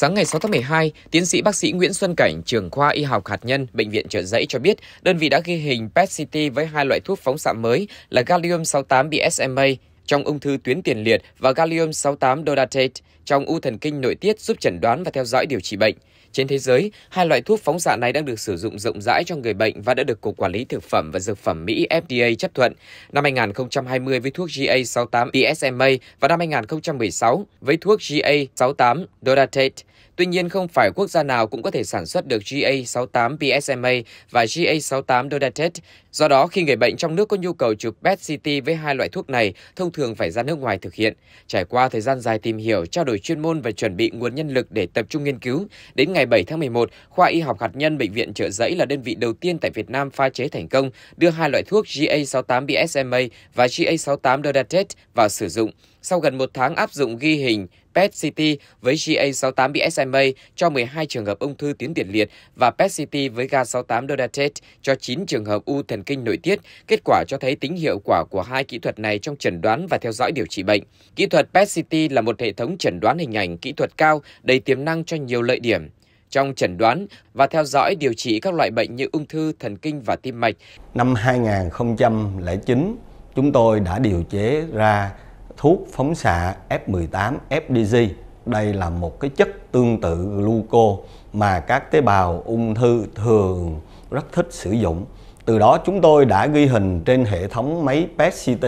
Sáng ngày 6 tháng 12, tiến sĩ bác sĩ Nguyễn Xuân Cảnh, trưởng khoa y học hạt nhân bệnh viện Trợ Giấy cho biết, đơn vị đã ghi hình PET CT với hai loại thuốc phóng xạ mới là gallium 68 BSMA trong ung thư tuyến tiền liệt và gallium 68 dotatate trong u thần kinh nội tiết giúp chẩn đoán và theo dõi điều trị bệnh. Trên thế giới, hai loại thuốc phóng xạ này đang được sử dụng rộng rãi cho người bệnh và đã được Cục Quản lý Thực phẩm và Dược phẩm Mỹ FDA chấp thuận năm 2020 với thuốc GA68 PSMA e và năm 2016 với thuốc GA68 Dotatate. Tuy nhiên, không phải quốc gia nào cũng có thể sản xuất được GA68 PSMA e và GA68 Dotatate. Do đó, khi người bệnh trong nước có nhu cầu chụp PET-CT với hai loại thuốc này, thông thường phải ra nước ngoài thực hiện. Trải qua thời gian dài tìm hiểu, trao đổi chuyên môn và chuẩn bị nguồn nhân lực để tập trung nghiên cứu, đến ngày 7 tháng 11, khoa y học hạt nhân bệnh viện Trợ Giấy là đơn vị đầu tiên tại Việt Nam pha chế thành công đưa hai loại thuốc GA68 BSMA và GA68 Dodatec vào sử dụng. Sau gần một tháng áp dụng ghi hình PET-CT với GA68BSMA cho 12 trường hợp ung thư tuyến tiền liệt và PET-CT với GA68-DODATET cho 9 trường hợp u thần kinh nội tiết, kết quả cho thấy tính hiệu quả của hai kỹ thuật này trong chẩn đoán và theo dõi điều trị bệnh. Kỹ thuật PET-CT là một hệ thống chẩn đoán hình ảnh kỹ thuật cao, đầy tiềm năng cho nhiều lợi điểm trong chẩn đoán và theo dõi điều trị các loại bệnh như ung thư, thần kinh và tim mạch. Năm 2009, chúng tôi đã điều chế ra thuốc phóng xạ F18 FDG. Đây là một cái chất tương tự gluco mà các tế bào ung thư thường rất thích sử dụng. Từ đó chúng tôi đã ghi hình trên hệ thống máy PET CT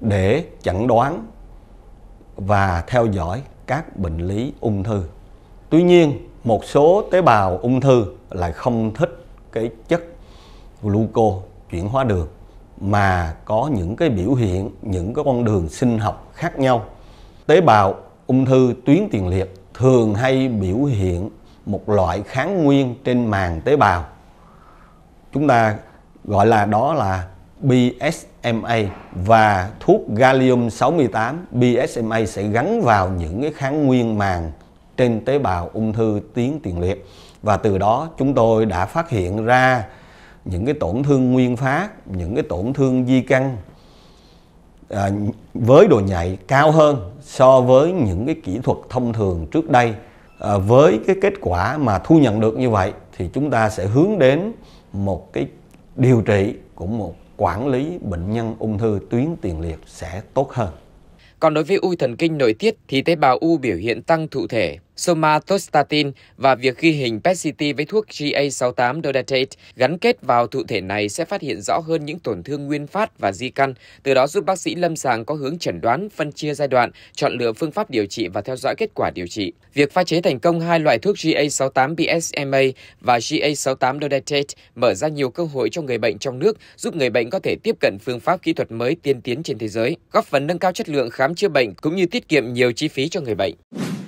để chẩn đoán và theo dõi các bệnh lý ung thư. Tuy nhiên, một số tế bào ung thư lại không thích cái chất gluco chuyển hóa đường mà có những cái biểu hiện những cái con đường sinh học khác nhau tế bào ung thư tuyến tiền liệt thường hay biểu hiện một loại kháng nguyên trên màng tế bào chúng ta gọi là đó là BSMA và thuốc gallium 68 BSMA sẽ gắn vào những cái kháng nguyên màng trên tế bào ung thư tuyến tiền liệt và từ đó chúng tôi đã phát hiện ra những cái tổn thương nguyên phát những cái tổn thương di căn à, với độ nhạy cao hơn so với những cái kỹ thuật thông thường trước đây à, với cái kết quả mà thu nhận được như vậy thì chúng ta sẽ hướng đến một cái điều trị của một quản lý bệnh nhân ung thư tuyến tiền liệt sẽ tốt hơn. Còn đối với u thần kinh nội tiết thì tế bào u biểu hiện tăng thụ thể somatostatin và việc ghi hình PET-CT với thuốc GA68 dotatate gắn kết vào thụ thể này sẽ phát hiện rõ hơn những tổn thương nguyên phát và di căn, từ đó giúp bác sĩ lâm sàng có hướng chẩn đoán, phân chia giai đoạn, chọn lựa phương pháp điều trị và theo dõi kết quả điều trị. Việc pha chế thành công hai loại thuốc GA68 PSMA và GA68 dotatate mở ra nhiều cơ hội cho người bệnh trong nước, giúp người bệnh có thể tiếp cận phương pháp kỹ thuật mới tiên tiến trên thế giới, góp phần nâng cao chất lượng khám chữa bệnh cũng như tiết kiệm nhiều chi phí cho người bệnh.